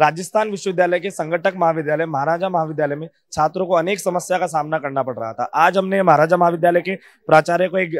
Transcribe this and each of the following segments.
राजस्थान विश्वविद्यालय के संगठक महाविद्यालय महाराजा महाविद्यालय में छात्रों को अनेक समस्या का सामना करना पड़ रहा था आज हमने महाराजा महाविद्यालय के प्राचार्य को एक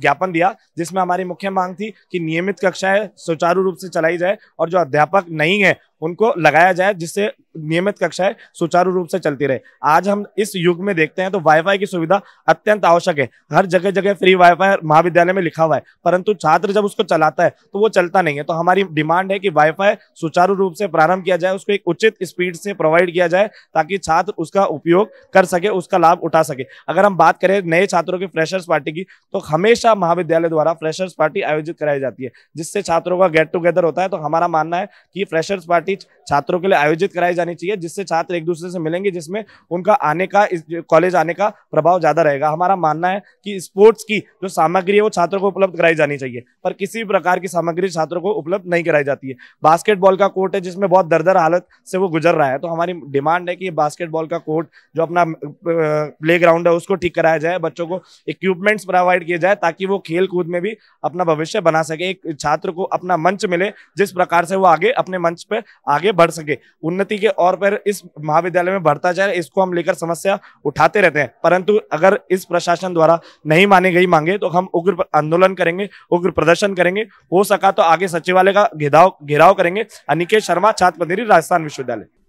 ज्ञापन दिया जिसमें हमारी मुख्य मांग थी कि नियमित कक्षाएं सुचारू रूप से चलाई जाए और जो अध्यापक नहीं है उनको लगाया जाए जिससे नियमित कक्षाएं सुचारू रूप से चलती रहे आज हम इस युग में देखते हैं तो वाईफाई की सुविधा अत्यंत आवश्यक है हर जगह जगह फ्री वाईफाई महाविद्यालय में लिखा हुआ है परंतु छात्र जब उसको चलाता है तो वो चलता नहीं है तो हमारी डिमांड है कि वाईफाई सुचारू रूप से प्रारंभ किया जाए उसको एक उचित स्पीड से प्रोवाइड किया जाए ताकि छात्र उसका उपयोग कर सके उसका लाभ उठा सके अगर हम बात करें नए छात्रों की फ्रेशर्स पार्टी की तो हमेशा महाविद्यालय द्वारा फ्रेशर्स पार्टी आयोजित कराई जाती है जिससे छात्रों का गेट टूगेदर होता है तो हमारा मानना है कि फ्रेशर्स पार्टी छात्रों के लिए आयोजित कराई जाए जानी चाहिए जिससे छात्र एक दूसरे से मिलेंगे जिसमें उनका आने का कॉलेज आने का प्रभाव ज्यादा रहेगा हमारा मानना है कि स्पोर्ट्स की जो सामग्री है वो छात्रों को उपलब्ध कराई जानी चाहिए पर किसी भी प्रकार की सामग्री छात्रों को उपलब्ध नहीं कराई जाती है बास्केटबॉल का कोर्ट है जिसमें बहुत दरदर हालत से वो गुजर रहा है तो हमारी डिमांड है कि बास्केटबॉल का कोर्ट जो अपना प्ले ग्राउंड है उसको ठीक कराया जाए बच्चों को इक्विपमेंट्स प्रोवाइड किए जाए ताकि वो खेल कूद में भी अपना भविष्य बना सके एक छात्र को अपना मंच मिले जिस प्रकार से वो आगे अपने मंच पर आगे बढ़ सके उन्नति के और फिर इस महाविद्यालय में भ्रष्टाचार इसको हम लेकर समस्या उठाते रहते हैं परंतु अगर इस प्रशासन द्वारा नहीं मानी गई मांगे तो हम उग्र आंदोलन करेंगे उग्र प्रदर्शन करेंगे हो सका तो आगे सचिवालय का घेराव करेंगे अनिकेत शर्मा छात्र राजस्थान विश्वविद्यालय